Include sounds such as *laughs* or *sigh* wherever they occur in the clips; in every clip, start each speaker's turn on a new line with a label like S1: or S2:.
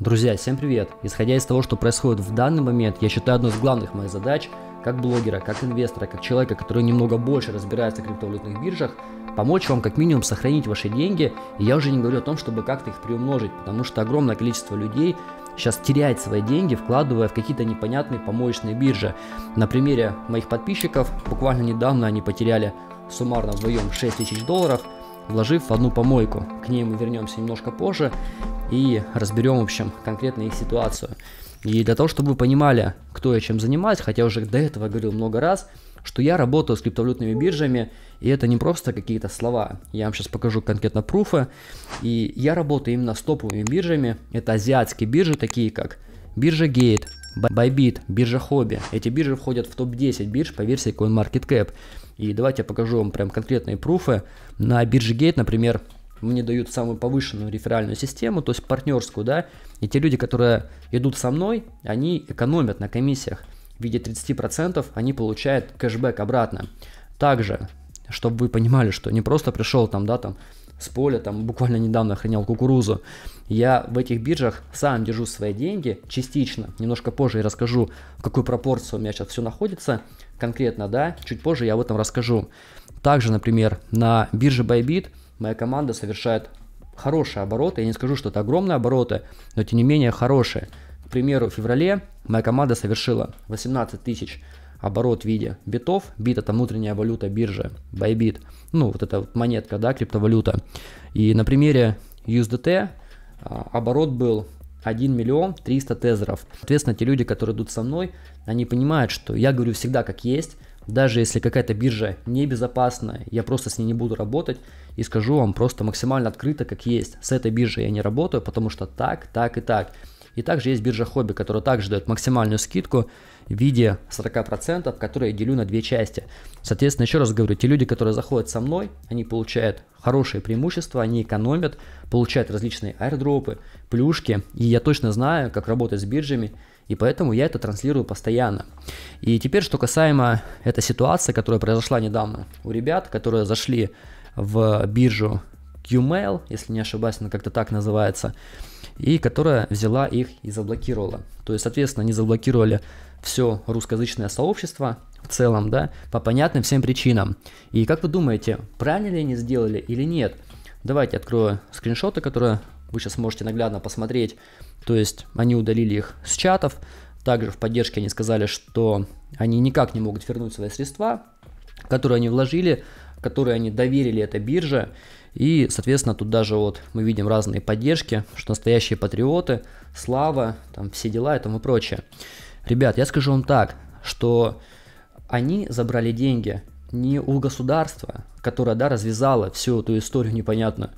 S1: Друзья, всем привет! Исходя из того, что происходит в данный момент, я считаю одной из главных моих задач, как блогера, как инвестора, как человека, который немного больше разбирается в криптовалютных биржах, помочь вам как минимум сохранить ваши деньги, и я уже не говорю о том, чтобы как-то их приумножить, потому что огромное количество людей сейчас теряет свои деньги, вкладывая в какие-то непонятные помоечные биржи. На примере моих подписчиков, буквально недавно они потеряли суммарно вдвоем 6 тысяч долларов, вложив в одну помойку. К ней мы вернемся немножко позже и разберем, в общем, конкретно их ситуацию. И для того, чтобы вы понимали, кто я чем занимаюсь, хотя уже до этого говорил много раз, что я работаю с криптовалютными биржами, и это не просто какие-то слова. Я вам сейчас покажу конкретно пруфы. И я работаю именно с топовыми биржами. Это азиатские биржи, такие как биржа Gate, Bybit, биржа Hobby. Эти биржи входят в топ-10 бирж по версии CoinMarketCap. И давайте я покажу вам прям конкретные пруфы. На бирже Gate, например, мне дают самую повышенную реферальную систему, то есть партнерскую, да, и те люди, которые идут со мной, они экономят на комиссиях в виде 30%, они получают кэшбэк обратно. Также, чтобы вы понимали, что не просто пришел там, да, там, с поля, там буквально недавно хранял кукурузу. Я в этих биржах сам держу свои деньги частично. Немножко позже я расскажу, в какую пропорцию у меня сейчас все находится конкретно, да, чуть позже я об этом расскажу. Также, например, на бирже Bybit – моя команда совершает хорошие обороты. Я не скажу, что это огромные обороты, но тем не менее хорошие. К примеру, в феврале моя команда совершила 18 тысяч оборот в виде битов. Бит это внутренняя валюта биржи, Bybit. Ну, вот эта вот монетка, да, криптовалюта. И на примере USDT а, оборот был 1 миллион 300 тезеров. Соответственно, те люди, которые идут со мной, они понимают, что я говорю всегда как есть, даже если какая-то биржа небезопасная, я просто с ней не буду работать и скажу вам просто максимально открыто, как есть. С этой биржей я не работаю, потому что так, так и так. И также есть биржа хобби, которая также дает максимальную скидку в виде 40%, которые я делю на две части. Соответственно, еще раз говорю, те люди, которые заходят со мной, они получают хорошие преимущества, они экономят, получают различные аирдропы, плюшки. И я точно знаю, как работать с биржами и поэтому я это транслирую постоянно. И теперь, что касаемо этой ситуации, которая произошла недавно у ребят, которые зашли в биржу QMail, если не ошибаюсь, она как-то так называется, и которая взяла их и заблокировала. То есть, соответственно, они заблокировали все русскоязычное сообщество в целом, да, по понятным всем причинам. И как вы думаете, правильно ли они сделали или нет? Давайте открою скриншоты, которые вы сейчас можете наглядно посмотреть. То есть они удалили их с чатов. Также в поддержке они сказали, что они никак не могут вернуть свои средства, которые они вложили, которые они доверили этой бирже. И, соответственно, тут даже вот мы видим разные поддержки, что настоящие патриоты, слава, там все дела и тому прочее. Ребят, я скажу вам так, что они забрали деньги не у государства, которое, да, развязало всю эту историю непонятно,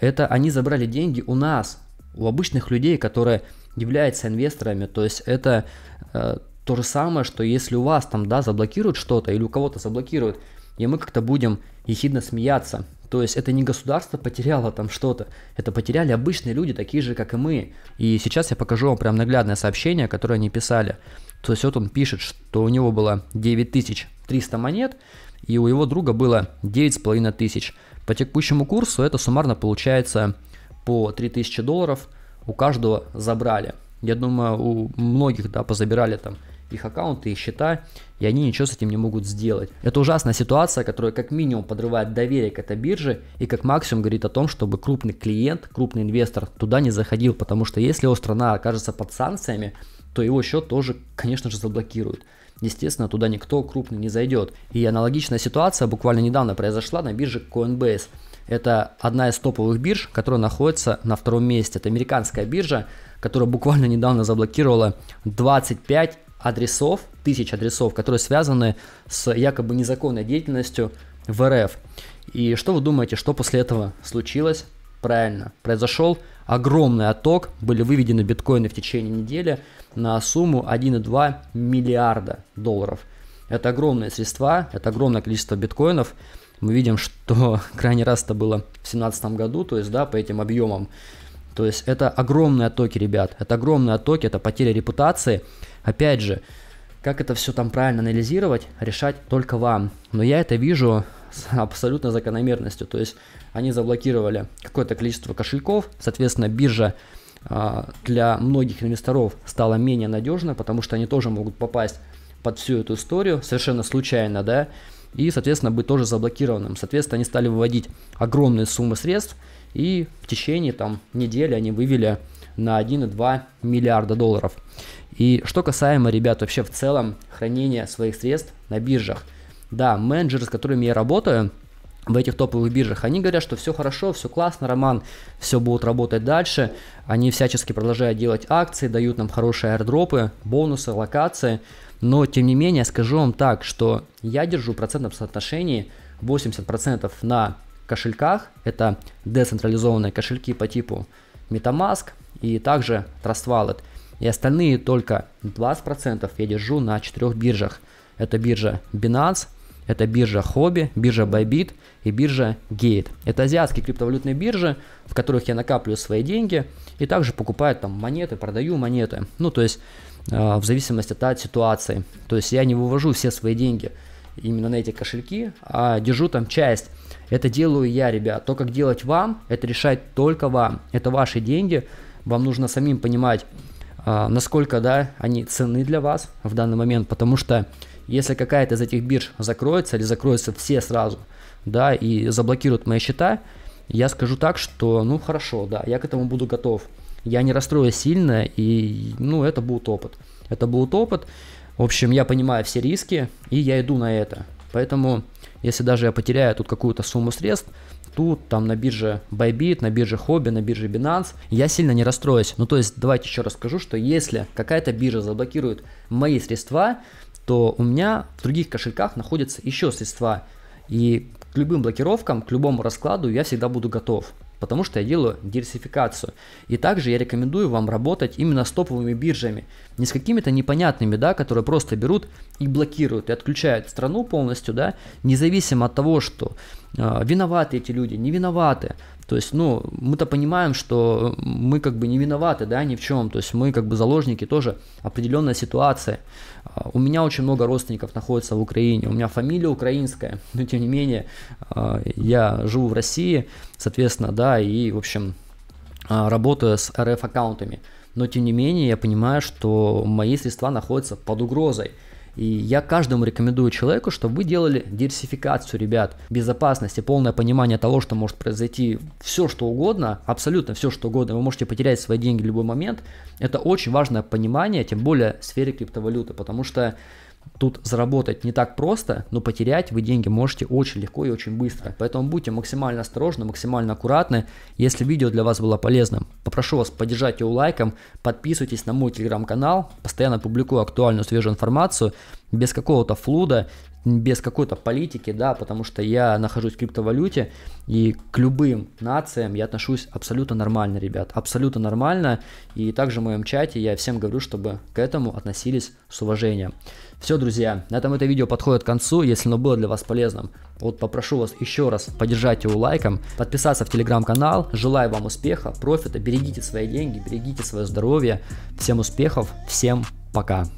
S1: это они забрали деньги у нас, у обычных людей, которые являются инвесторами. То есть это э, то же самое, что если у вас там, да, заблокируют что-то или у кого-то заблокируют, и мы как-то будем ехидно смеяться. То есть это не государство потеряло там что-то, это потеряли обычные люди, такие же, как и мы. И сейчас я покажу вам прям наглядное сообщение, которое они писали. То есть вот он пишет, что у него было 9300 монет, и у его друга было 9500. По текущему курсу это суммарно получается по 3000 долларов у каждого забрали. Я думаю, у многих, да, позабирали там их аккаунты, их счета, и они ничего с этим не могут сделать. Это ужасная ситуация, которая как минимум подрывает доверие к этой бирже и как максимум говорит о том, чтобы крупный клиент, крупный инвестор туда не заходил, потому что если его страна окажется под санкциями, то его счет тоже, конечно же, заблокируют. Естественно, туда никто крупный не зайдет. И аналогичная ситуация буквально недавно произошла на бирже Coinbase. Это одна из топовых бирж, которая находится на втором месте. Это американская биржа, которая буквально недавно заблокировала 25 адресов, тысяч адресов, которые связаны с якобы незаконной деятельностью в РФ. И что вы думаете, что после этого случилось? Правильно, произошел огромный отток, были выведены биткоины в течение недели на сумму 1,2 миллиарда долларов. Это огромные средства, это огромное количество биткоинов. Мы видим, что *laughs* крайний раз это было в 2017 году, то есть, да, по этим объемам. То есть это огромные оттоки, ребят, это огромные оттоки, это потеря репутации. Опять же, как это все там правильно анализировать, решать только вам. Но я это вижу с абсолютной закономерностью. То есть они заблокировали какое-то количество кошельков, соответственно, биржа а, для многих инвесторов стала менее надежна, потому что они тоже могут попасть под всю эту историю совершенно случайно, да, и, соответственно, быть тоже заблокированным. Соответственно, они стали выводить огромные суммы средств, и в течение там недели они вывели на 1,2 миллиарда долларов. И что касаемо, ребят, вообще в целом хранения своих средств на биржах – да, менеджеры, с которыми я работаю, в этих топовых биржах, они говорят, что все хорошо, все классно, Роман, все будут работать дальше, они всячески продолжают делать акции, дают нам хорошие аирдропы, бонусы, локации, но тем не менее скажу вам так, что я держу в процентном соотношении 80% на кошельках, это децентрализованные кошельки по типу MetaMask и также Trust Wallet, и остальные только 20% я держу на четырех биржах. Это биржа Binance, это биржа Хобби, биржа Байбит и биржа Гейт. Это азиатские криптовалютные биржи, в которых я накапливаю свои деньги и также покупаю там монеты, продаю монеты. Ну, то есть э, в зависимости от ситуации. То есть я не вывожу все свои деньги именно на эти кошельки, а держу там часть. Это делаю я, ребят. То, как делать вам, это решать только вам. Это ваши деньги. Вам нужно самим понимать, э, насколько, да, они ценны для вас в данный момент, потому что если какая-то из этих бирж закроется или закроются все сразу, да, и заблокируют мои счета, я скажу так, что ну хорошо, да, я к этому буду готов. Я не расстроюсь сильно, и ну это будет опыт. Это будет опыт. В общем, я понимаю все риски, и я иду на это. Поэтому, если даже я потеряю тут какую-то сумму средств, тут, там на бирже Bybit, на бирже Hobby, на бирже Binance, я сильно не расстроюсь. Ну, то есть, давайте еще раз скажу, что если какая-то биржа заблокирует мои средства, то у меня в других кошельках находятся еще средства. И к любым блокировкам, к любому раскладу я всегда буду готов, потому что я делаю диверсификацию. И также я рекомендую вам работать именно с топовыми биржами, не с какими-то непонятными, да, которые просто берут и блокируют, и отключают страну полностью, да, независимо от того, что э, виноваты эти люди, не виноваты. То есть, ну, мы-то понимаем, что мы как бы не виноваты, да, ни в чем. То есть мы как бы заложники тоже Определенная ситуация. А, у меня очень много родственников находится в Украине. У меня фамилия украинская, *laughs* но тем не менее а, я живу в России, соответственно, да, и, в общем, а, работаю с РФ-аккаунтами. Но тем не менее я понимаю, что мои средства находятся под угрозой. И я каждому рекомендую человеку, чтобы вы делали диверсификацию, ребят, безопасности, полное понимание того, что может произойти все, что угодно, абсолютно все, что угодно. Вы можете потерять свои деньги в любой момент. Это очень важное понимание, тем более в сфере криптовалюты, потому что тут заработать не так просто, но потерять вы деньги можете очень легко и очень быстро. Поэтому будьте максимально осторожны, максимально аккуратны. Если видео для вас было полезным, попрошу вас поддержать его лайком, подписывайтесь на мой телеграм-канал, постоянно публикую актуальную свежую информацию, без какого-то флуда, без какой-то политики, да, потому что я нахожусь в криптовалюте, и к любым нациям я отношусь абсолютно нормально, ребят, абсолютно нормально, и также в моем чате я всем говорю, чтобы к этому относились с уважением. Все, друзья, на этом это видео подходит к концу, если оно было для вас полезным, вот попрошу вас еще раз поддержать его лайком, подписаться в телеграм-канал, желаю вам успеха, профита, берегите свои деньги, берегите свое здоровье, всем успехов, всем пока.